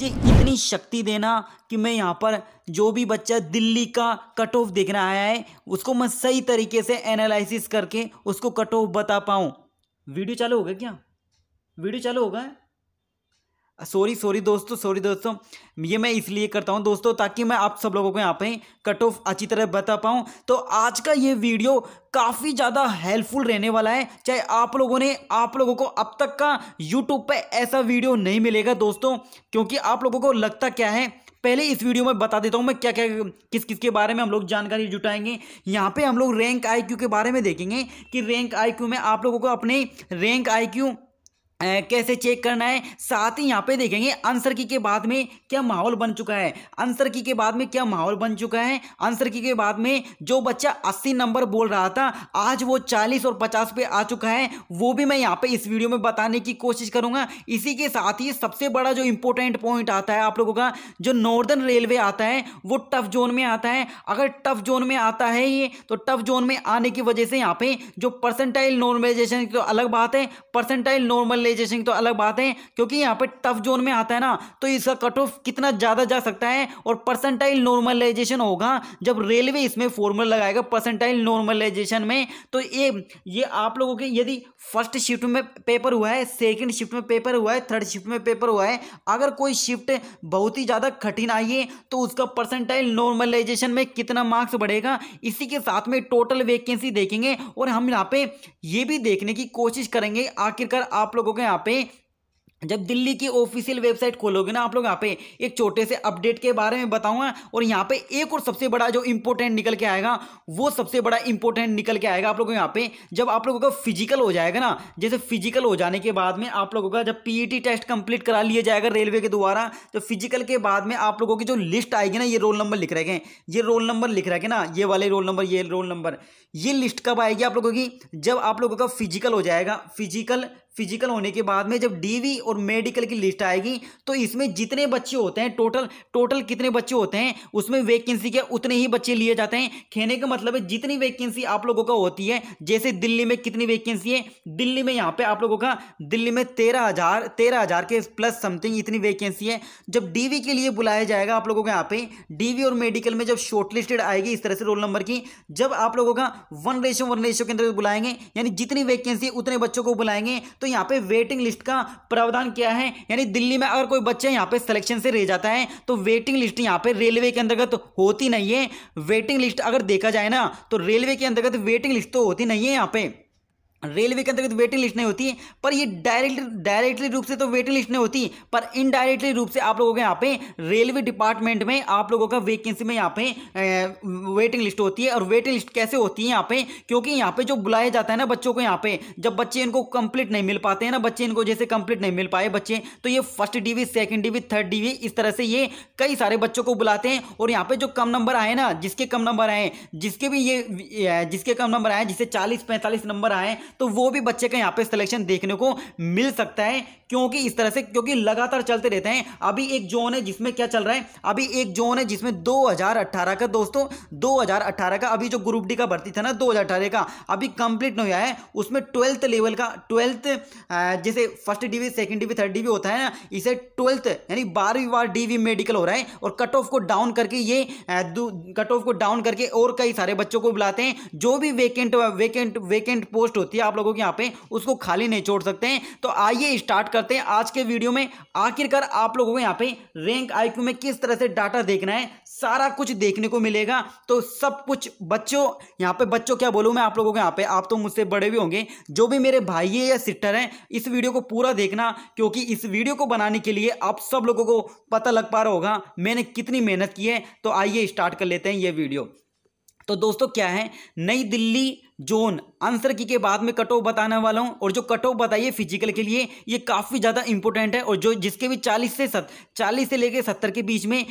मुझे इतनी शक्ति देना कि मैं यहाँ पर जो भी बच्चा दिल्ली का कट ऑफ देखना आया है उसको मैं सही तरीके से एनालिसिस करके उसको कट ऑफ बता पाऊँ वीडियो चालू होगा क्या वीडियो चालू होगा सॉरी सॉरी दोस्तों सॉरी दोस्तों ये मैं इसलिए करता हूँ दोस्तों ताकि मैं आप सब लोगों को यहाँ पे कट ऑफ अच्छी तरह बता पाऊँ तो आज का ये वीडियो काफ़ी ज़्यादा हेल्पफुल रहने वाला है चाहे आप लोगों ने आप लोगों को अब तक का यूट्यूब पे ऐसा वीडियो नहीं मिलेगा दोस्तों क्योंकि आप लोगों को लगता क्या है पहले इस वीडियो में बता देता हूँ मैं क्या क्या किस किस के बारे में हम लोग जानकारी जुटाएंगे यहाँ पे हम लोग रैंक आईक्यू के बारे में देखेंगे कि रैंक आईक्यू में आप लोगों को अपने रैंक आईक्यू कैसे चेक करना है साथ ही यहाँ पे देखेंगे आंसर की के बाद में क्या माहौल बन चुका है आंसर की के बाद में क्या माहौल बन चुका है आंसर की के बाद में जो बच्चा 80 नंबर बोल रहा था आज वो 40 और 50 पे आ चुका है वो भी मैं यहाँ पे इस वीडियो में बताने की कोशिश करूँगा इसी के साथ ही सबसे बड़ा जो इंपॉर्टेंट पॉइंट आता है आप लोगों का जो नॉर्दर्न रेलवे आता है वो टफ जोन में आता है अगर टफ जोन में आता है ये तो टफ जोन में आने की वजह से यहाँ पे जो परसेंटाइल नॉर्मलाइजेशन की तो अलग बात है परसेंटाइल नॉर्मल ग्लोबलाइजेशन तो अलग बात है क्योंकि यहाँ पे टफ जोन में आता है ना तो इसका कट ऑफ कितना ज़्यादा जा सकता है और परसेंटाइल नॉर्मलाइजेशन होगा जब रेलवे इसमें फॉर्मूला लगाएगा परसेंटाइल नॉर्मलाइजेशन में तो ये ये आप लोगों के यदि फर्स्ट शिफ्ट में पेपर हुआ है सेकेंड शिफ्ट में पेपर हुआ है थर्ड शिफ्ट में पेपर हुआ है अगर कोई शिफ्ट बहुत ही ज़्यादा कठिन आई है तो उसका परसेंटाइल नॉर्मलाइजेशन में कितना मार्क्स बढ़ेगा इसी के साथ में टोटल वैकेंसी देखेंगे और हम यहाँ पे ये भी देखने की कोशिश करेंगे आखिरकार आप लोगों के लोग यहाँ पे जब दिल्ली की ऑफिशियल वेबसाइट खोलोगे ना आप लोग यहाँ पे एक छोटे से अपडेट के बारे में बताऊंगा और यहाँ पे एक और सबसे बड़ा जो इंपॉर्टेंट निकल के आएगा वो सबसे बड़ा इंपॉर्टेंट निकल के आएगा आप लोगों यहाँ पे जब आप लोगों का फिजिकल हो जाएगा ना जैसे फिजिकल हो जाने के बाद में आप लोगों का जब पीईटी टेस्ट कंप्लीट करा लिया जाएगा रेलवे के द्वारा तो फिजिकल के बाद में आप लोगों की जो लिस्ट आएगी ना ये रोल नंबर लिख रहे हैं ये रोल नंबर लिख रहे हैं ना ये वाले रोल नंबर ये रोल नंबर ये लिस्ट कब आएगी आप लोगों की जब आप लोगों का फिजिकल हो जाएगा फिजिकल फिजिकल होने के बाद में जब डीवी और मेडिकल की लिस्ट आएगी तो इसमें जितने बच्चे होते हैं टोटल टोटल कितने बच्चे होते हैं उसमें वैकेंसी के उतने ही बच्चे लिए जाते हैं कहने का मतलब है जितनी वैकेंसी आप लोगों का होती है जैसे दिल्ली में कितनी वैकेंसी है दिल्ली में यहाँ पे आप लोगों का दिल्ली में तेरह हजार तेरह हजार के प्लस समथिंग इतनी वैकेंसी है जब डी के लिए बुलाया जाएगा आप लोगों का यहाँ पे डी और मेडिकल में जब शॉर्टलिस्टेड आएगी इस तरह से रोल नंबर की जब आप लोगों का वन रेशो वन रेशो के अंदर बुलाएंगे यानी जितनी वैकेंसी उतने बच्चों को बुलाएंगे तो यहाँ पे वेटिंग लिस्ट का प्रावधान किया है यानी दिल्ली में अगर कोई बच्चा यहाँ पे सिलेक्शन से रह जाता है तो वेटिंग लिस्ट यहाँ पे रेलवे के अंतर्गत तो होती नहीं है वेटिंग लिस्ट अगर देखा जाए ना तो रेलवे के अंतर्गत वेटिंग लिस्ट तो होती नहीं है यहाँ पे रेलवे के अंतर्गत वेटिंग लिस्ट नहीं होती पर ये डायरेक्ट डायरेक्टली रूप से तो वेटिंग लिस्ट नहीं होती पर इनडायरेक्टली रूप से आप लोगों के यहाँ पे रेलवे डिपार्टमेंट में आप लोगों का वेकेंसी में यहाँ पे वेटिंग लिस्ट होती है और वेटिंग लिस्ट कैसे होती है यहाँ पे क्योंकि यहाँ पे जो बुलाया जाता है ना बच्चों को यहाँ पे जब बच्चे इनको कंप्लीट नहीं मिल पाते हैं ना बच्चे इनको जैसे कंप्लीट नहीं मिल पाए बच्चे तो ये first div second div third div इस तरह से ये कई सारे बच्चों को बुलाते हैं और यहाँ पे जो कम नंबर आए ना जिसके कम नंबर आए जिसके भी ये जिसके कम नंबर आए जिसे चालीस पैंतालीस नंबर आए तो वो भी बच्चे का यहाँ पे सिलेक्शन देखने को मिल सकता है क्योंकि इस तरह से क्योंकि लगातार चलते रहते हैं अभी एक जोन है जिसमें क्या चल रहा है अभी एक जोन है जिसमें 2018 का दोस्तों 2018 का अभी जो ग्रुप डी का भर्ती था ना दो का अभी कंप्लीट नहीं हुआ है उसमें ट्वेल्थ लेवल का ट्वेल्थ जैसे first div second div third div होता है ना इसे ट्वेल्थ यानी बारहवीं बार डीवी मेडिकल हो रहा है और कट ऑफ को डाउन करके ये कट ऑफ को डाउन करके और कई सारे बच्चों को बुलाते हैं जो भी वेकेंट वेकेंट वेकेंट पोस्ट होती है है आप लोगों के यहाँ पे उसको खाली नहीं छोड़ सकते हैं तो आइए स्टार्ट करते हैं आज के वीडियो में आखिरकार आप लोगों को यहाँ पे रैंक आईक्यू में किस तरह से डाटा देखना है सारा कुछ देखने को मिलेगा तो सब कुछ बच्चों यहाँ पे बच्चों क्या बोलूँ मैं आप लोगों के यहाँ पे आप तो मुझसे बड़े भी होंगे जो भी मेरे भाई है या सिस्टर हैं इस वीडियो को पूरा देखना क्योंकि इस वीडियो को बनाने के लिए आप सब लोगों को पता लग पा रहा होगा मैंने कितनी मेहनत की है तो आइए स्टार्ट कर लेते हैं ये वीडियो तो दोस्तों क्या है नई दिल्ली जोन आंसर की के बाद में कट ऑफ बताने वाला हूँ और जो कट ऑफ बताइए फिजिकल के लिए ये काफ़ी ज़्यादा इंपॉर्टेंट है और जो जिसके भी चालीस से सत चालीस से लेकर सत्तर के बीच में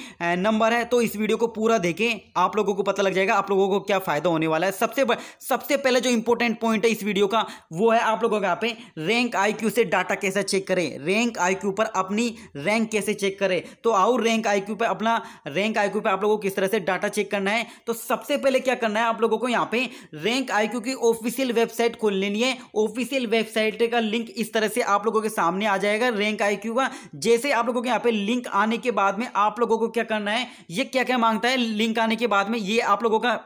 नंबर है तो इस वीडियो को पूरा देखें आप लोगों को पता लग जाएगा आप लोगों को क्या फ़ायदा होने वाला है सबसे सबसे पहले जो इंपॉर्टेंट पॉइंट है इस वीडियो का वो है आप लोगों का यहाँ पे रैंक आई से डाटा कैसे चेक करें रैंक आई पर अपनी रैंक कैसे चेक करें तो आओ रैंक आई पर अपना रैंक आई पर आप लोगों को किस तरह से डाटा चेक करना है तो सबसे पहले क्या करना है आप लोगों को यहाँ पे रैंक आई क्योंकि ऑफिशियल वेबसाइट खोल लेनी है ऑफिशियल वेबसाइट का लिंक इस तरह से आप लोगों के सामने आ जाएगा रैंक आई का जैसे आप लोगों के यहाँ पे लिंक आने के बाद में आप लोगों को क्या करना है ये क्या क्या मांगता है लिंक आने के बाद में ये आप लोगों का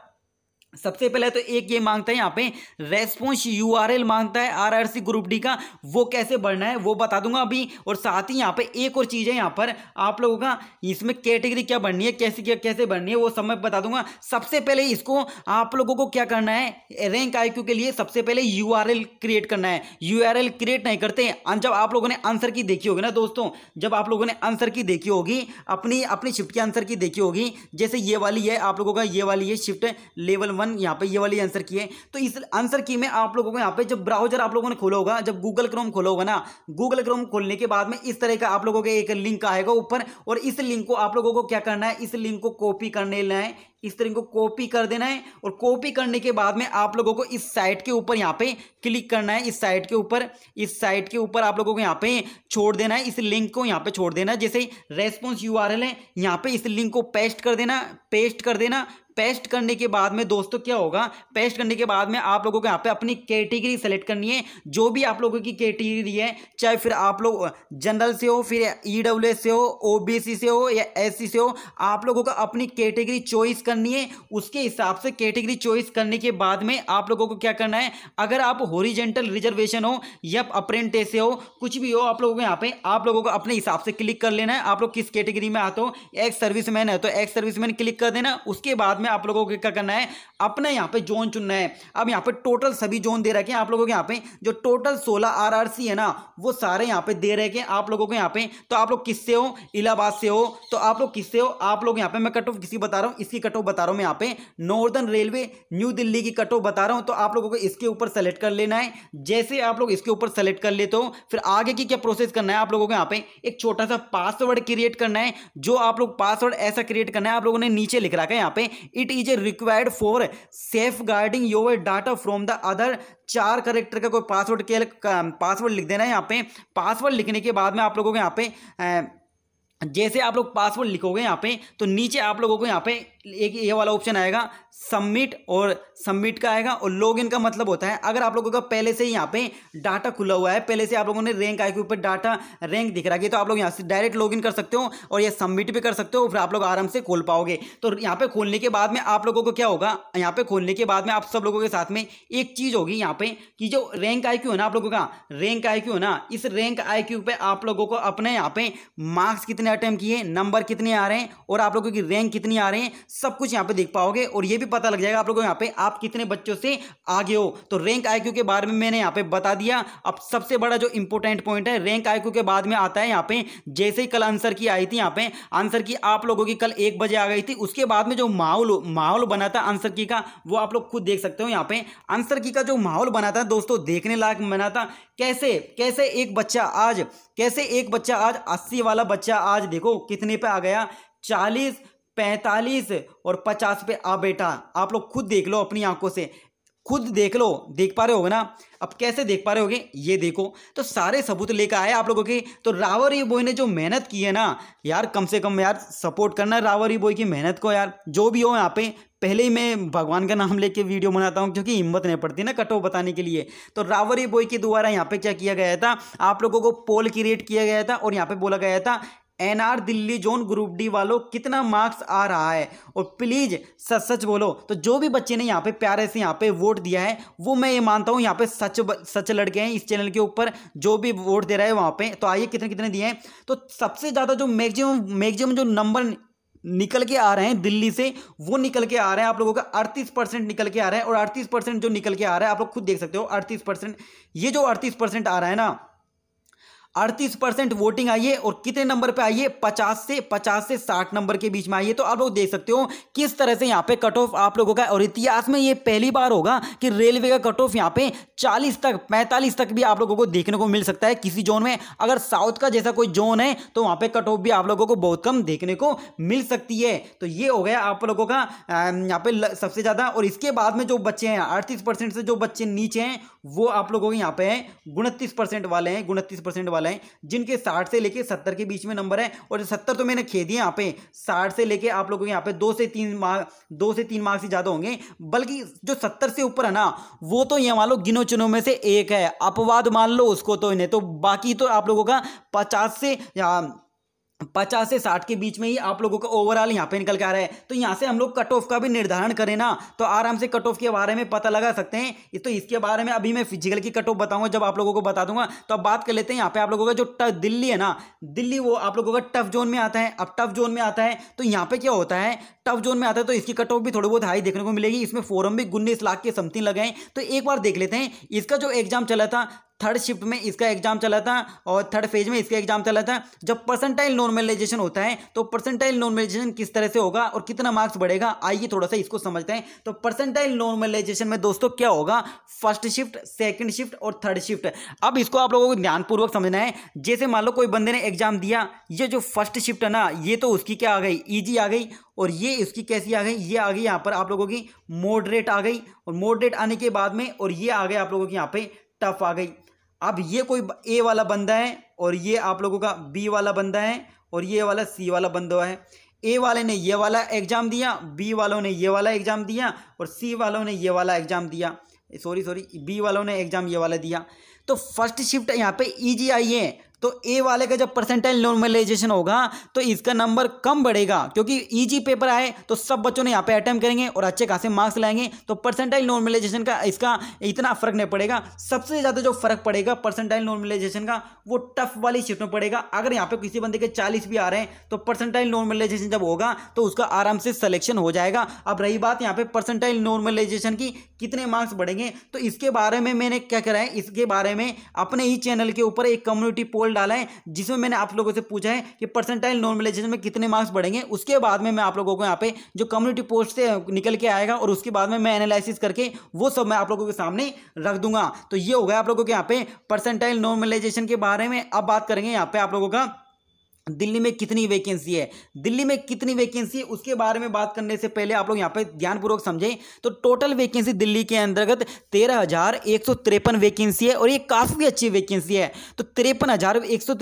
सबसे पहले तो एक ये मांगता है यहाँ पे रेस्पॉन्स यूआरएल मांगता है आरआरसी ग्रुप डी का वो कैसे बढ़ना है वो बता दूंगा अभी और साथ ही यहाँ पे एक और चीज़ है यहाँ पर आप लोगों का इसमें कैटेगरी क्या बननी है कैसे क्या कैसे बननी है वो सब मैं बता दूंगा सबसे पहले इसको आप लोगों को क्या करना है रैंक आई के लिए सबसे पहले यू क्रिएट करना है यू क्रिएट नहीं करते जब आप लोगों ने आंसर की देखी होगी ना दोस्तों जब आप लोगों ने आंसर की देखी होगी अपनी अपनी शिफ्ट की आंसर की देखी होगी जैसे ये वाली है आप लोगों का ये वाली है शिफ्ट लेवल वन अपन यहाँ पे ये वाली आंसर की है तो इस आंसर की में आप लोगों को यहाँ पे जब ब्राउजर आप लोगों ने खोला होगा जब गूगल क्रोम खोला होगा ना गूगल क्रोम खोलने के बाद में इस तरह का आप लोगों के एक लिंक आएगा ऊपर और इस लिंक को आप लोगों को क्या करना है इस लिंक को कॉपी करने लेना है इस तरह को कॉपी कर देना है और कॉपी करने के बाद में आप लोगों को इस साइट के ऊपर यहाँ पे क्लिक करना है इस साइट के ऊपर इस साइट के ऊपर आप लोगों को यहाँ पे छोड़ देना है इस लिंक को यहाँ पे छोड़ देना जैसे रेस्पॉन्स यू है यहाँ पे इस लिंक को पेस्ट कर देना पेस्ट कर देना पेस्ट करने के बाद में दोस्तों क्या होगा पेस्ट करने के बाद में आप लोगों को यहाँ पे अपनी कैटेगरी सेलेक्ट करनी है जो भी आप लोगों की कैटेगरी है चाहे फिर आप लोग जनरल से हो फिर ई e से हो ओ से हो या एस से हो आप लोगों को अपनी कैटेगरी चॉइस करनी है उसके हिसाब से कैटेगरी चॉइस करने के बाद में आप लोगों को क्या करना है अगर आप होरिजेंटल रिजर्वेशन हो या अप्रेंटे से हो कुछ भी हो आप लोगों को यहाँ पे आप लोगों को अपने हिसाब से क्लिक कर लेना है आप लोग किस कैटेगरी में आते हो एक्स सर्विसमैन है तो एक्स सर्विसमैन क्लिक कर देना उसके बाद में आप लोगों को क्या करना है अपना यहाँ पे जोन चुनना है अब यहाँ पे टोटल सभी जोन दे रखे हैं आप लोगों के यहाँ पे जो टोटल सोलह आर है ना वो सारे यहाँ पे दे रहे हैं आप लोगों के यहाँ पे तो आप लोग किससे हो इलाहाबाद से हो तो आप लोग किससे हो आप लोग यहाँ पे मैं कट ऑफ किसी बता रहा हूँ इसकी कट ऑफ बता रहा हूँ मैं यहाँ पे नॉर्दर्न रेलवे न्यू दिल्ली की कट ऑफ बता रहा हूँ तो आप लोगों को इसके ऊपर सेलेक्ट कर लेना है जैसे आप लोग इसके ऊपर सेलेक्ट कर लेते हो फिर आगे की क्या प्रोसेस करना है आप लोगों को यहाँ पे एक छोटा सा पासवर्ड क्रिएट करना है जो आप लोग पासवर्ड ऐसा क्रिएट करना है आप लोगों ने नीचे लिख रखा है यहाँ पे it is a required for safeguarding your data from the other चार करेक्टर का कोई पासवर्ड के पासवर्ड um, लिख देना है यहाँ पे पासवर्ड लिखने के बाद में आप लोगों को यहाँ पे uh, जैसे आप लोग पासवर्ड लिखोगे यहाँ पे तो नीचे आप लोगों को यहाँ पे एक ये वाला ऑप्शन आएगा सबमिट और सबमिट का आएगा और लॉगिन का मतलब होता है अगर आप लोगों का पहले से ही यहाँ पे डाटा खुला हुआ है पहले से आप लोगों ने रैंक आई के ऊपर डाटा रैंक दिख रहा है तो आप लोग यहाँ से डायरेक्ट लॉगिन कर सकते हो और ये सबमिट भी कर सकते हो फिर आप लोग आराम से खोल पाओगे तो यहाँ पे खोलने के बाद में आप लोगों को क्या होगा यहाँ पे खोलने के बाद में आप सब लोगों के साथ में एक चीज़ होगी यहाँ पे कि जो रैंक आई है ना आप लोगों का रैंक आई है ना इस रैंक आई पर आप लोगों को अपने यहाँ पे मार्क्स कितने अटैम्प किए नंबर कितने आ रहे हैं और आप लोगों की रैंक कितनी आ रही है सब कुछ यहाँ पे देख पाओगे और ये भी पता लग जाएगा आप लोगों को यहाँ पे आप कितने बच्चों से आगे हो तो रैंक आई के बारे में मैंने यहाँ पे बता दिया अब सबसे बड़ा जो इंपॉर्टेंट पॉइंट है रैंक आई के बाद में आता है यहाँ पे जैसे ही कल आंसर की आई थी यहाँ पे आंसर की आप लोगों की कल एक बजे आ गई थी उसके बाद में जो माहौल माहौल बना था आंसर की का वो आप लोग खुद देख सकते हो यहाँ पे आंसर की का जो माहौल बना था दोस्तों देखने लायक बना था कैसे कैसे एक बच्चा आज कैसे एक बच्चा आज अस्सी वाला बच्चा आज देखो कितने पे आ गया चालीस पैंतालीस और पचास पे आ बेटा आप लोग खुद देख लो अपनी आंखों से खुद देख लो देख पा रहे होगे ना अब कैसे देख पा रहे होगे ये देखो तो सारे सबूत लेकर आए आप लोगों के तो रावर ये बॉय ने जो मेहनत की है ना यार कम से कम यार सपोर्ट करना रावर ये बॉय की मेहनत को यार जो भी हो यहाँ पे पहले ही मैं भगवान का नाम लेके वीडियो बनाता हूँ क्योंकि हिम्मत नहीं पड़ती ना कटो बताने के लिए तो रावरी बॉय के द्वारा यहाँ पे क्या किया गया था आप लोगों को पोल क्रिएट किया गया था और यहाँ पे बोला गया था NR Delhi zone group D वालों कितना मार्क्स आ रहा है और प्लीज़ सच सच बोलो तो जो भी बच्चे ने यहाँ पे प्यारे से यहाँ पे वोट दिया है वो मैं ये मानता हूँ यहाँ पे सच सच लड़के हैं इस चैनल के ऊपर जो भी वोट दे रहा है वहाँ पे तो आइए कितने कितने दिए हैं तो सबसे ज़्यादा जो मैक्सिमम मैक्सिमम जो नंबर निकल के आ रहे हैं दिल्ली से वो निकल के आ रहे हैं आप लोगों का अड़तीस परसेंट निकल के आ रहे हैं और अड़तीस परसेंट जो निकल के आ रहा है आप लोग खुद देख सकते हो अड़तीस परसेंट ये जो अड़तीस परसेंट आ रहा है ना अड़तीस परसेंट वोटिंग आई है और कितने नंबर पे आई है पचास से पचास से साठ नंबर के बीच में आई है तो आप लोग देख सकते हो किस तरह से यहाँ पे कट ऑफ आप लोगों का और इतिहास में ये पहली बार होगा कि रेलवे का कट ऑफ यहाँ पे चालीस तक पैंतालीस तक भी आप लोगों को देखने को मिल सकता है किसी जोन में अगर साउथ का जैसा कोई जोन है तो वहाँ पे कट ऑफ भी आप लोगों को बहुत कम देखने को मिल सकती है तो ये हो गया आप लोगों का यहाँ पे सबसे ज़्यादा और इसके बाद में जो बच्चे हैं अड़तीस से जो बच्चे नीचे हैं वो आप लोगों के यहाँ पे हैं उनतीस वाले हैं उनतीस वाले वाला है जिनके साठ से लेके सत्तर के बीच में नंबर है और सत्तर तो मैंने खे दिए यहाँ पे साठ से लेके आप लोगों के यहाँ पे दो से तीन मार्क दो से तीन मार्क्स से ज़्यादा होंगे बल्कि जो सत्तर से ऊपर है ना वो तो ये मान लो गिनो चुनो में से एक है अपवाद मान लो उसको तो इन्हें तो बाकी तो आप लोगों का पचास से या पचास से साठ के बीच में ही आप लोगों का ओवरऑल यहाँ पे निकल के आ रहा है तो यहाँ से हम लोग कट ऑफ का भी निर्धारण करें ना तो आराम से कट ऑफ के बारे में पता लगा सकते हैं तो इसके बारे में अभी मैं फिजिकल की कट ऑफ बताऊंगा जब आप लोगों को बता दूंगा तो अब बात कर लेते हैं यहाँ पे आप लोगों का जो दिल्ली है ना दिल्ली वो आप लोगों का टफ जोन में आता है अब टफ जोन में आता है तो यहाँ पे क्या होता है टफ जोन में आता है तो इसकी कट ऑफ भी थोड़ी बहुत हाई देखने को मिलेगी इसमें फोरम भी उन्नीस लाख के समथिंग हैं तो एक बार देख लेते हैं इसका जो एग्जाम चला था थर्ड शिफ्ट में इसका एग्जाम चला था और थर्ड फेज में इसका एग्जाम चला था जब परसेंटाइल नॉर्मलाइजेशन होता है तो परसेंटाइल नॉर्मलाइजेशन किस तरह से होगा और कितना मार्क्स बढ़ेगा आइए थोड़ा सा इसको समझते हैं तो परसेंटाइल नॉर्मलाइजेशन में दोस्तों क्या होगा फर्स्ट शिफ्ट सेकेंड शिफ्ट और थर्ड शिफ्ट अब इसको आप लोगों को ध्यानपूर्वक समझना है जैसे मान लो कोई बंदे ने एग्जाम दिया ये जो फर्स्ट शिफ्ट है ना ये तो उसकी क्या आ गई ईजी आ गई और ये इसकी कैसी आ गई ये आ गई यहाँ पर आप लोगों की मोडरेट आ गई और मोडरेट आने के बाद में और ये आ गए आप लोगों की यहाँ पे टफ आ गई अब ये कोई ए वाला बंदा है और ये आप लोगों का बी वाला बंदा है और ये वाला सी वाला बंदा है ए वाले ने ये वाला एग्ज़ाम दिया बी वालों ने ये वाला एग्ज़ाम दिया और सी वालों ने ये वाला एग्ज़ाम दिया सॉरी सॉरी बी वालों ने एग्ज़ाम ये वाला दिया तो फर्स्ट शिफ्ट यहाँ पे ईजी आई है तो ए वाले का जब परसेंटाइल नॉर्मलाइजेशन होगा तो इसका नंबर कम बढ़ेगा क्योंकि ईजी पेपर आए तो सब बच्चों ने यहाँ पे अटैम्प करेंगे और अच्छे खासे मार्क्स लाएंगे तो परसेंटाइल नॉर्मलाइजेशन का इसका इतना फर्क नहीं पड़ेगा सबसे ज़्यादा जो फर्क पड़ेगा परसेंटाइल नॉर्मलाइजेशन का वो टफ वाली शिफ्ट में पड़ेगा अगर यहाँ पे किसी बंदे के चालीस भी आ रहे हैं तो परसेंटाइल नॉर्मलाइजेशन जब होगा तो उसका आराम से सिलेक्शन हो जाएगा अब रही बात यहाँ परसेंटाइल नॉर्मलाइजेशन की कितने मार्क्स बढ़ेंगे तो इसके बारे में मैंने क्या करा है इसके बारे में अपने ही चैनल के ऊपर एक कम्युनिटी पोल पोल डाला है जिसमें मैंने आप लोगों से पूछा है कि परसेंटाइल नॉर्मलाइजेशन में कितने मार्क्स बढ़ेंगे उसके बाद में मैं आप लोगों को यहाँ पे जो कम्युनिटी पोस्ट से निकल के आएगा और उसके बाद में मैं एनालिसिस करके वो सब मैं आप लोगों के सामने रख दूंगा तो ये हो गया आप लोगों के यहाँ पे परसेंटाइल नॉर्मलाइजेशन के बारे में अब बात करेंगे यहाँ पे आप लोगों का दिल्ली में कितनी वैकेंसी है दिल्ली में कितनी वैकेंसी है उसके बारे में बात करने से पहले आप लोग यहाँ पे ध्यानपूर्वक समझें तो टोटल वैकेंसी दिल्ली के अंतर्गत तेरह हज़ार एक सौ तिरपन वैकेंसी है और ये काफ़ी अच्छी वैकेंसी है तो तिरपन हज़ार एक सौ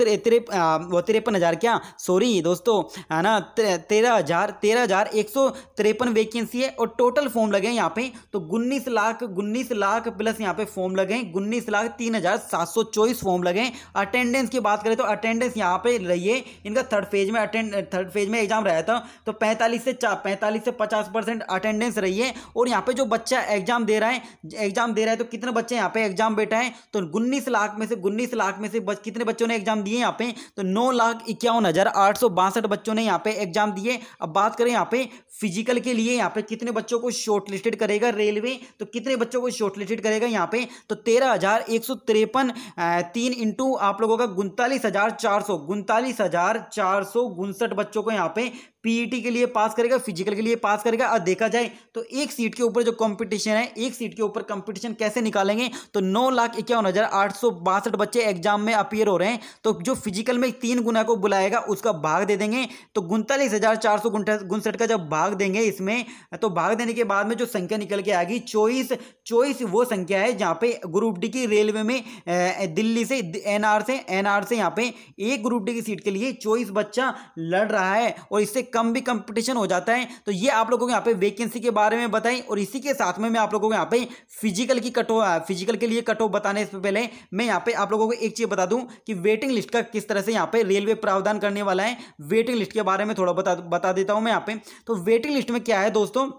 तिरपन हज़ार क्या सॉरी दोस्तों है ना तेरह हज़ार तेरह हज़ार एक सौ तिरपन वैकेंसी है और टोटल फॉर्म लगे हैं यहाँ पे तो उन्नीस लाख उन्नीस लाख प्लस यहाँ पे फॉर्म लगे हैं उन्नीस लाख तीन हज़ार सात सौ चौबीस फॉर्म लगे हैं अटेंडेंस की बात करें तो अटेंडेंस यहाँ पे रहिए इनका थर्ड फेज में अटेंड थर्ड फेज में एग्जाम रहा था तो, तो पैंतालीस से चार पैंतालीस से पचास परसेंट अटेंडेंस रही है और यहाँ पे जो बच्चा एग्जाम दे रहा है एग्जाम दे रहा है तो कितने बच्चे यहाँ पे एग्जाम बैठा है तो उन्नीस लाख में से उन्नीस लाख में से बच, कितने बच्चों ने एग्जाम दिए यहाँ पे तो नौ लाख इक्यावन हज़ार आठ सौ बासठ बच्चों ने यहाँ पे एग्जाम दिए अब बात करें यहाँ पे फिजिकल के लिए यहाँ पे कितने बच्चों को शॉर्ट करेगा रेलवे तो कितने बच्चों को शॉर्ट करेगा यहाँ पे तो तेरह हज़ार एक सौ तिरपन तीन इंटू आप लोगों का उनतालीस हज़ार चार सौ उनतालीस हज़ार हजार चार सौ उनसठ बच्चों को यहाँ पे पीईटी e के लिए पास करेगा फिजिकल के लिए पास करेगा और देखा जाए तो एक सीट के ऊपर जो कंपटीशन है एक सीट के ऊपर कंपटीशन कैसे निकालेंगे तो नौ लाख इक्यावन हज़ार आठ सौ बासठ बच्चे एग्जाम में अपियर हो रहे हैं तो जो फिजिकल में तीन गुना को बुलाएगा उसका भाग दे देंगे तो उनतालीस हज़ार चार सौ गुनसठ का जब भाग देंगे इसमें तो भाग देने के बाद में जो संख्या निकल के आएगी चौबीस चौबीस वो संख्या है जहाँ पे ग्रुप डी की रेलवे में दिल्ली से एनआर से एनआर से यहाँ पे एक ग्रुप डी की सीट के लिए चौबीस बच्चा लड़ रहा है और इससे कम भी कंपटीशन हो जाता है तो ये आप लोगों को यहाँ पे वैकेंसी के बारे में बताएं और इसी के साथ में मैं आप लोगों को यहाँ पे फिजिकल की कट फिजिकल के लिए कट ऑफ बताने से पहले मैं यहाँ पे आप लोगों को एक चीज़ बता दूं कि वेटिंग लिस्ट का किस तरह से यहाँ पे रेलवे प्रावधान करने वाला है वेटिंग लिस्ट के बारे में थोड़ा बता बता देता हूँ मैं यहाँ पे तो वेटिंग लिस्ट में क्या है दोस्तों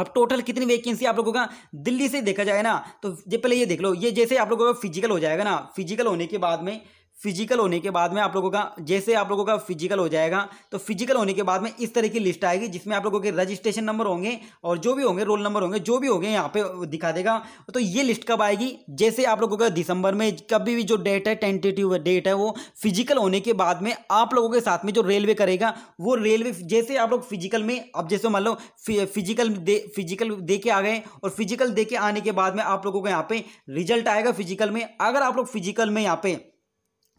अब टोटल कितनी वैकेंसी आप लोगों का दिल्ली से देखा जाए ना तो ये पहले ये देख लो ये जैसे आप लोगों का फिजिकल हो जाएगा ना फिजिकल होने के बाद में फिजिकल होने के बाद में आप लोगों का जैसे आप लोगों का फिजिकल हो जाएगा तो फिजिकल होने के बाद में इस तरह की लिस्ट आएगी जिसमें आप लोगों के रजिस्ट्रेशन नंबर होंगे और जो भी होंगे रोल नंबर होंगे जो भी होंगे यहाँ पे दिखा देगा तो ये लिस्ट कब आएगी जैसे आप लोगों का दिसंबर में कभी भी जो डेट है टेंटेटिव डेट है वो फिजिकल होने के बाद में आप लोगों के साथ में जो रेलवे करेगा वो रेलवे जैसे आप लोग फिजिकल में अब जैसे मान लो फिजिकल दे फिजिकल दे के आ गए और फिजिकल दे के आने के बाद में आप लोगों का यहाँ पे रिजल्ट आएगा फिजिकल में अगर आप लोग फिजिकल में यहाँ पे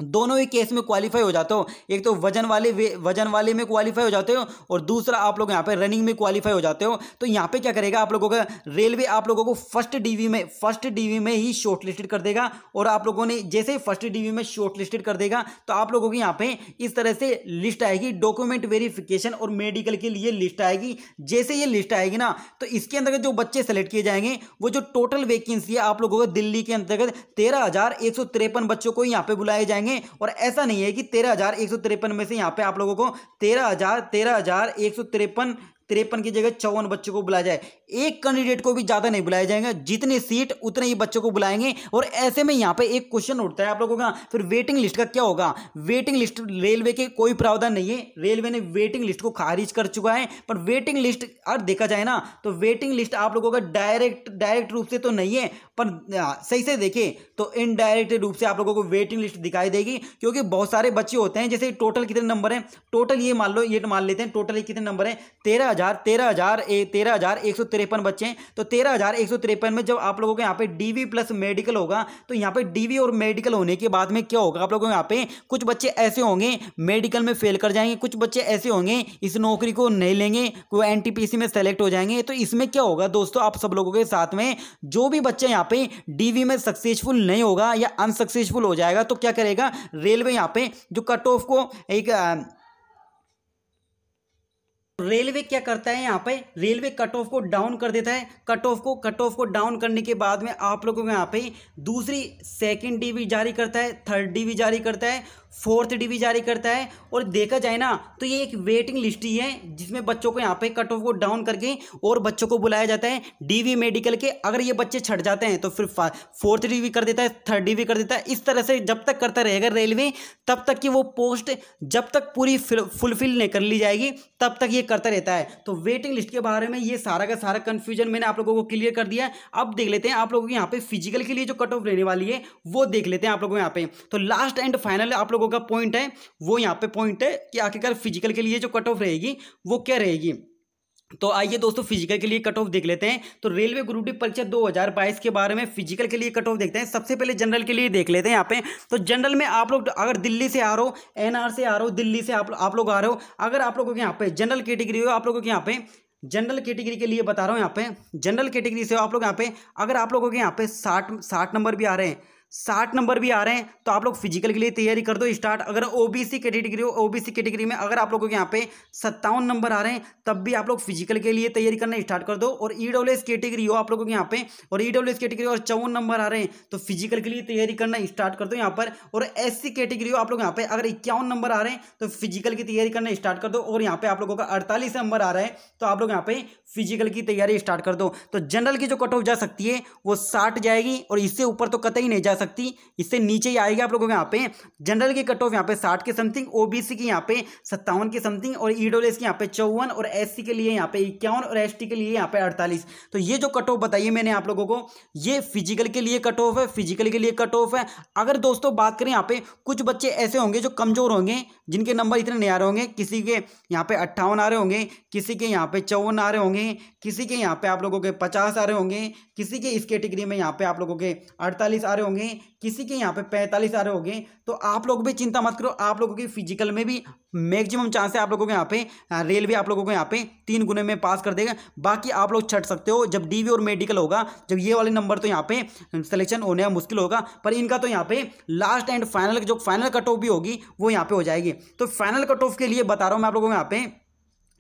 दोनों ही केस में क्वालिफाई हो जाते हो एक तो वजन वाले वजन वाले में क्वालिफाई हो जाते हो और दूसरा आप लोग यहाँ पे रनिंग में क्वालिफाई हो जाते हो तो यहाँ पे क्या करेगा आप लोगों का रेलवे आप लोगों को फर्स्ट डीवी में फर्स्ट डीवी में ही शॉर्टलिस्टेड कर देगा और आप लोगों ने जैसे ही फर्स्ट डीवी में शॉर्टलिस्टेड कर देगा तो आप लोगों की यहाँ पे इस तरह से लिस्ट आएगी डॉक्यूमेंट वेरिफिकेशन और मेडिकल के लिए लिस्ट आएगी जैसे ये लिस्ट आएगी ना तो इसके अंतर्गत जो बच्चे सेलेक्ट किए जाएंगे वो जो टोटल वैकेंसी है आप लोगों का दिल्ली के अंतर्गत तेरह बच्चों को यहाँ पे बुलाए जाएंगे जाएंगे और ऐसा नहीं है कि तेरह हजार एक सौ तिरपन में से यहाँ पे आप लोगों को तेरह हजार तेरह हजार एक सौ तिरपन तिरपन की जगह चौवन बच्चों को बुलाया जाए एक कैंडिडेट को भी ज़्यादा नहीं बुलाया जाएगा जितनी सीट उतने ही बच्चों को बुलाएंगे और ऐसे में यहाँ पे एक क्वेश्चन उठता है आप लोगों का फिर वेटिंग लिस्ट का क्या होगा वेटिंग लिस्ट रेलवे के कोई प्रावधान नहीं है रेलवे ने वेटिंग लिस्ट को खारिज कर चुका है पर वेटिंग लिस्ट अगर देखा जाए ना तो वेटिंग लिस्ट आप लोगों का डायरेक्ट डायरेक्ट रूप से तो नहीं है पर सही से देखे तो इनडायरेक्ट रूप से आप लोगों को वेटिंग लिस्ट दिखाई देगी क्योंकि बहुत सारे बच्चे होते हैं जैसे टोटल कितने नंबर है टोटल ये मान लो ये मान लेते हैं टोटल कितने नंबर है तेरह हजार तेरह हजार तेरह हजार एक सौ तिरपन बच्चे तो तेरह हजार एक सौ तिरपन में जब आप लोगों के यहाँ पे डीवी प्लस मेडिकल होगा तो यहाँ पे डीवी और मेडिकल होने के बाद में क्या होगा आप लोगों के यहाँ पे कुछ बच्चे ऐसे होंगे मेडिकल में फेल कर जाएंगे कुछ बच्चे ऐसे होंगे इस नौकरी को नहीं लेंगे वो एन में सेलेक्ट हो जाएंगे तो इसमें क्या होगा दोस्तों आप सब लोगों के साथ में जो भी बच्चे यहाँ पे डी में सक्सेसफुल नहीं होगा या अनसक्सेसफुल हो जाएगा तो क्या करेगा रेलवे यहाँ पे जो कट ऑफ को एक रेलवे क्या करता है यहाँ पे रेलवे कट ऑफ को डाउन कर देता है कट ऑफ को कट ऑफ को डाउन करने के बाद में आप लोगों को यहाँ पे दूसरी सेकंड डीवी जारी करता है थर्ड डीवी जारी करता है फोर्थ डीवी जारी करता है और देखा जाए ना तो ये एक वेटिंग लिस्ट ही है जिसमें बच्चों को यहाँ पे कट ऑफ को डाउन करके और बच्चों को बुलाया जाता है डी मेडिकल के अगर ये बच्चे छट जाते हैं तो फिर फोर्थ डी कर देता है थर्ड डी कर देता है इस तरह से जब तक करता रहेगा रेलवे तब तक कि वो पोस्ट जब तक पूरी फुलफिल नहीं कर ली जाएगी तब तक ये करता रहता है तो वेटिंग लिस्ट के बारे में ये सारा का सारा कंफ्यूजन मैंने आप लोगों को क्लियर कर दिया है अब देख लेते हैं आप लोगों की यहाँ पे फिजिकल के लिए जो कट ऑफ रहने वाली है वो देख लेते हैं आप लोगों यहाँ पे तो लास्ट एंड फाइनल आप लोगों का पॉइंट है वो यहाँ पे पॉइंट है कि आखिरकार फिजिकल के लिए जो कट ऑफ रहेगी वो क्या रहेगी तो आइए दोस्तों फिजिकल के लिए कट ऑफ देख लेते हैं तो रेलवे ग्रुप डी परीक्षा 2022 के बारे में फिजिकल के लिए कट ऑफ देखते हैं सबसे पहले जनरल के लिए देख लेते हैं यहाँ पे तो जनरल में आप लोग अगर दिल्ली से आ रहे हो एनआर से आ रहे हो दिल्ली से आप आप लोग आ रहे हो अगर आप लोगों के यहाँ पे जनरल कैटेगरी हो आप लोगों के यहाँ पे जनरल कैटेगरी के लिए बता रहा हूँ यहाँ पे जनरल कैटेगरी से आप लोग यहाँ पे अगर आप लोगों के यहाँ पे साठ साठ नंबर भी आ रहे हैं साठ नंबर भी आ रहे हैं तो आप लोग फिजिकल के लिए तैयारी कर दो स्टार्ट अगर ओबीसी कैटेगरी हो ओबीसी कैटेगरी में अगर आप लोगों के यहाँ पे सत्तावन नंबर आ रहे हैं तब भी आप लोग फिजिकल के लिए तैयारी करना स्टार्ट कर दो और ई डब्ल्यू एस कैटेगरी हो आप लोगों के यहाँ पे और ई डब्ल्यू एस कैटेगरी और चौवन नंबर आ रहे हैं तो फिजिकल के लिए तैयारी करना स्टार्ट कर दो यहाँ पर और एस सी कैटेगरी हो आप लोग यहाँ पे अगर इक्यावन नंबर आ रहे हैं तो फिजिकल की तैयारी करना स्टार्ट कर दो और यहाँ पे आप लोगों का अड़तालीस नंबर आ रहा है तो आप लोग यहाँ पे फिजिकल की तैयारी स्टार्ट कर दो तो जनरल की जो कट ऑफ जा सकती है वो साठ जाएगी और इससे ऊपर तो कतई नहीं जा सकती इससे नीचे ही आएगा आप लोगों के यहाँ पे जनरल की कट ऑफ यहाँ पे साठ के समथिंग ओबीसी की यहाँ पे सत्तावन के समथिंग और ईडोलेस की यहाँ पे चौवन और एससी के लिए यहाँ पे इक्यावन और एसटी के लिए यहाँ पे अड़तालीस तो ये जो कट ऑफ बताइए मैंने आप लोगों को ये फिजिकल के लिए कट ऑफ है फिजिकल के लिए कट ऑफ है अगर दोस्तों बात करें यहाँ पे कुछ बच्चे ऐसे होंगे जो कमजोर होंगे जिनके नंबर इतने नहीं आ रहे होंगे किसी के यहाँ पे अट्ठावन आ रहे होंगे किसी के यहाँ पे चौवन आ रहे होंगे किसी के यहाँ पे आप लोगों के पचास आ रहे होंगे किसी के इस कैटेगरी में यहाँ पे आप लोगों के अड़तालीस आ रहे होंगे किसी के यहाँ पे पैंतालीस आ रहे हो गए तो आप लोग भी चिंता मत करो आप लोगों की फिजिकल में भी मैक्सिमम चांस है आप लोगों के यहाँ पे रेलवे आप लोगों को यहाँ पे तीन गुने में पास कर देगा बाकी आप लोग छट सकते हो जब डीवी और मेडिकल होगा जब ये वाले नंबर तो यहाँ पे सिलेक्शन होने मुश्किल होगा पर इनका तो यहाँ पे लास्ट एंड फाइनल जो फाइनल कट ऑफ भी होगी वो यहाँ पे हो जाएगी तो फाइनल कट ऑफ के लिए बता रहा हूँ मैं आप लोगों को यहाँ पे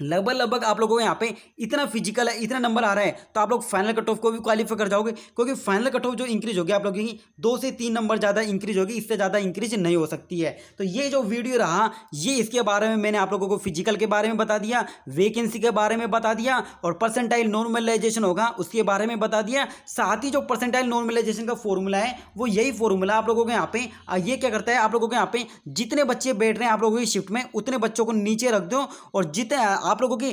लगभग लगभग आप लोगों को यहाँ पे इतना फिजिकल है इतना नंबर आ रहा है तो आप लोग फाइनल कट ऑफ को भी क्वालिफाई कर जाओगे क्योंकि फाइनल कट ऑफ जो इंक्रीज होगी आप लोगों की दो से तीन नंबर ज़्यादा इंक्रीज होगी इससे ज़्यादा इंक्रीज नहीं हो सकती है तो ये जो वीडियो रहा ये इसके बारे में मैंने आप लोगों को फिजिकल के बारे में बता दिया वेकेंसी के बारे में बता दिया और परसेंटाइल नॉर्मलाइजेशन होगा उसके बारे में बता दिया साथ ही जो परसेंटाइल नॉर्मलाइजेशन का फॉर्मूला है वो यही फॉर्मूला आप लोगों के यहाँ पे ये क्या करता है आप लोगों के यहाँ पे जितने बच्चे बैठ रहे हैं आप लोगों की शिफ्ट में उतने बच्चों को नीचे रख दो और जितने आप लोगों की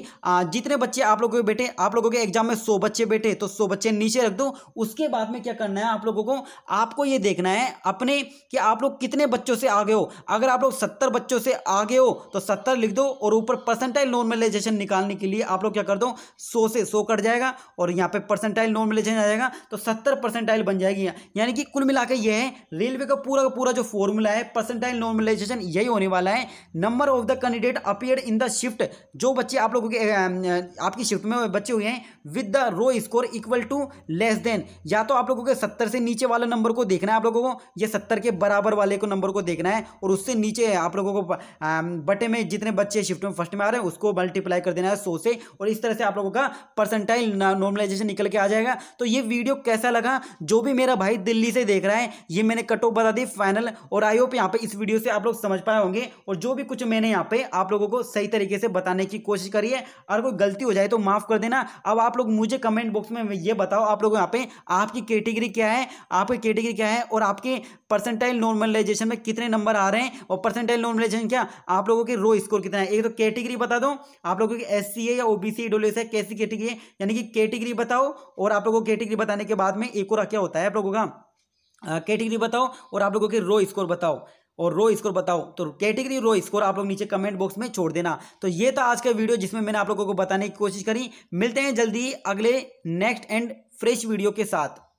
जितने बच्चे आप लोगों के बैठे आप लोगों के एग्जाम में सौ बच्चे बैठे तो सौ बच्चे नीचे रख दो उसके बाद में क्या करना है आप लोगों को आपको ये देखना है अपने कि आप लोग कितने बच्चों से आगे हो अगर आप लोग सत्तर बच्चों से आगे हो तो सत्तर लिख दो और ऊपर परसेंटाइल नॉर्मलाइजेशन निकालने के लिए आप लोग क्या कर दो सौ से सौ कट जाएगा और यहाँ पर परसेंटाइल नॉर्मलाइजेशन आ जाएगा तो सत्तर परसेंटाइल बन जाएगी यानी कि कुल मिला यह है रेलवे का पूरा का पूरा जो फॉर्मूला है परसेंटाइल नॉर्मलाइजेशन यही होने वाला है number of the candidate appear in the shift जो बच्चे आप लोगों के आपकी शिफ्ट में बच्चे हुए हैं with the raw score equal to less than या तो आप लोगों के सत्तर से नीचे वाले नंबर को देखना है आप लोगों को या सत्तर के बराबर वाले को नंबर को देखना है और उससे नीचे आप लोगों को बटे में जितने बच्चे शिफ्ट में फर्स्ट में आ रहे हैं उसको मल्टीप्लाई कर देना है सौ से और इस तरह से आप लोगों का परसेंटाइल नॉर्मलाइजेशन निकल के आ जाएगा तो ये वीडियो कैसा लगा जो भी मेरा भाई दिल्ली से देख रहा है ये मैंने कट ऑफ बता दी फाइनल और आई होप यहाँ पे इस वीडियो से आप लोग समझ पाए होंगे और जो भी कुछ मैंने यहाँ पे आप लोगों को सही तरीके से बताने की कोशिश करिए अगर कोई गलती हो जाए तो माफ़ कर देना अब आप लोग मुझे कमेंट बॉक्स में ये बताओ आप लोग यहाँ पे आपकी कैटेगरी क्या है आपकी कैटेगरी क्या है और आपके परसेंटाइल नॉर्मलाइजेशन में कितने नंबर आ रहे हैं और परसेंटाइल नॉर्मलाइजेशन क्या आप लोगों के रो स्कोर कितना है एक तो कैटेगरी बता दो आप लोगों की एस है या ओ बी सी है कैसी कैटेगरी है यानी कि कैटेगरी बताओ और आप लोगों को कैटेगरी बताने के बाद में एक और क्या होता है आप लोगों का कैटेगरी बताओ और आप लोगों के रो स्कोर बताओ और रो स्कोर बताओ तो कैटेगरी रो स्कोर आप लोग नीचे कमेंट बॉक्स में छोड़ देना तो ये था आज का वीडियो जिसमें मैंने आप लोगों को बताने की कोशिश करी मिलते हैं जल्दी अगले नेक्स्ट एंड फ्रेश वीडियो के साथ